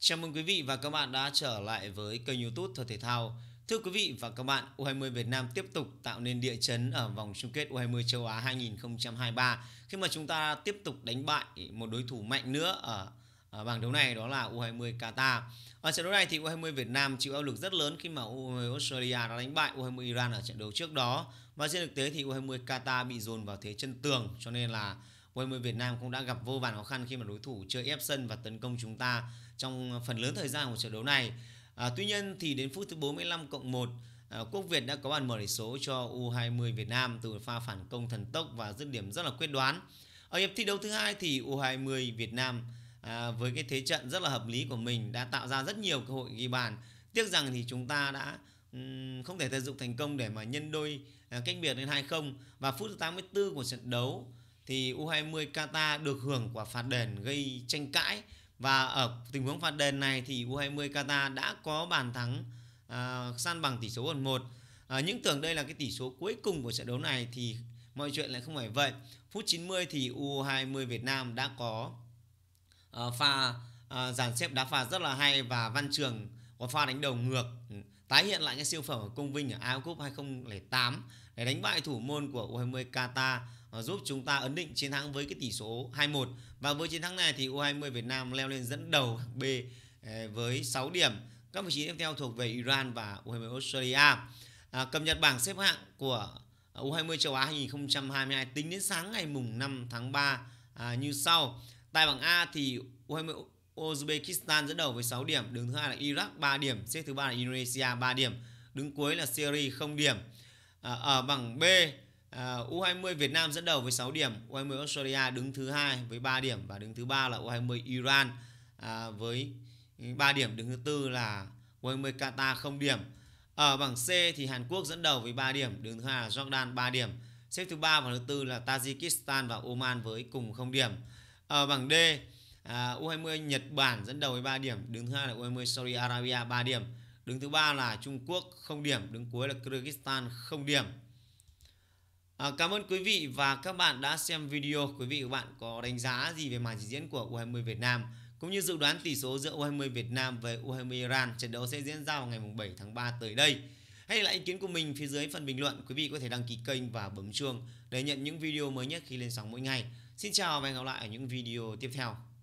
Chào mừng quý vị và các bạn đã trở lại với kênh youtube Thuật Thể Thao. Thưa quý vị và các bạn, U20 Việt Nam tiếp tục tạo nên địa chấn ở vòng chung kết U20 châu Á 2023 khi mà chúng ta tiếp tục đánh bại một đối thủ mạnh nữa ở ở bảng đấu này đó là U20 Qatar. Ở trận đấu này thì U20 Việt Nam chịu áp lực rất lớn khi mà U20 Australia đã đánh bại U20 Iran ở trận đấu trước đó. Và trên thực tế thì U20 Qatar bị dồn vào thế chân tường cho nên là U20 Việt Nam cũng đã gặp vô vàn khó khăn khi mà đối thủ chơi ép sân và tấn công chúng ta trong phần lớn thời gian của trận đấu này. À, tuy nhiên thì đến phút thứ 45 cộng 1 à, Quốc Việt đã có bàn mở tỷ số cho U20 Việt Nam từ pha phản công thần tốc và dứt điểm rất là quyết đoán. Ở hiệp thi đấu thứ hai thì U20 Việt Nam à, với cái thế trận rất là hợp lý của mình đã tạo ra rất nhiều cơ hội ghi bàn. Tiếc rằng thì chúng ta đã không thể tận dụng thành công để mà nhân đôi à, cách biệt lên 2-0 và phút thứ 84 của trận đấu thì U20 Qatar được hưởng quả phạt đền gây tranh cãi và ở tình huống phạt đền này thì U20 Qatar đã có bàn thắng à, san bằng tỷ số 1-1. À, những tưởng đây là cái tỷ số cuối cùng của trận đấu này thì mọi chuyện lại không phải vậy. Phút 90 thì U20 Việt Nam đã có à, pha à, dàn xếp đá phạt rất là hay và Văn Trường có pha đánh đầu ngược tái hiện lại cái siêu phẩm của Công Vinh ở AFF Cup 2008 để đánh bại thủ môn của U20 Qatar ờ, giúp chúng ta ấn định chiến thắng với cái tỷ số 2-1 và với chiến thắng này thì U20 Việt Nam leo lên dẫn đầu B ờ, với 6 điểm các vị trí tiếp theo thuộc về Iran và U20 Australia à, cập nhật bảng xếp hạng của U20 châu Á 2022 tính đến sáng ngày mùng 5 tháng 3 à, như sau tại bảng A thì U20 Uzbekistan dẫn đầu với 6 điểm, đứng thứ hai là Iraq 3 điểm, xếp thứ ba là Indonesia 3 điểm, đứng cuối là Syria 0 điểm. À, ở bảng B, à, U20 Việt Nam dẫn đầu với 6 điểm, U20 Australia đứng thứ hai với 3 điểm và đứng thứ ba là U20 Iran à, với 3 điểm, đứng thứ tư là U20 Qatar 0 điểm. Ở bảng C thì Hàn Quốc dẫn đầu với 3 điểm, đứng thứ hai là Jordan 3 điểm, xếp thứ ba và thứ tư là Tajikistan và Oman với cùng 0 điểm. Ở bảng D à, U20 Nhật Bản dẫn đầu với 3 điểm đứng thứ hai là U20 Saudi Arabia 3 điểm đứng thứ ba là Trung Quốc không điểm đứng cuối là Kyrgyzstan không điểm à, cảm ơn quý vị và các bạn đã xem video quý vị và các bạn có đánh giá gì về màn trình diễn của U20 Việt Nam cũng như dự đoán tỷ số giữa U20 Việt Nam với U20 Iran trận đấu sẽ diễn ra vào ngày 7 tháng 3 tới đây Hãy lại ý kiến của mình phía dưới phần bình luận. Quý vị có thể đăng ký kênh và bấm chuông để nhận những video mới nhất khi lên sóng mỗi ngày. Xin chào và hẹn gặp lại ở những video tiếp theo.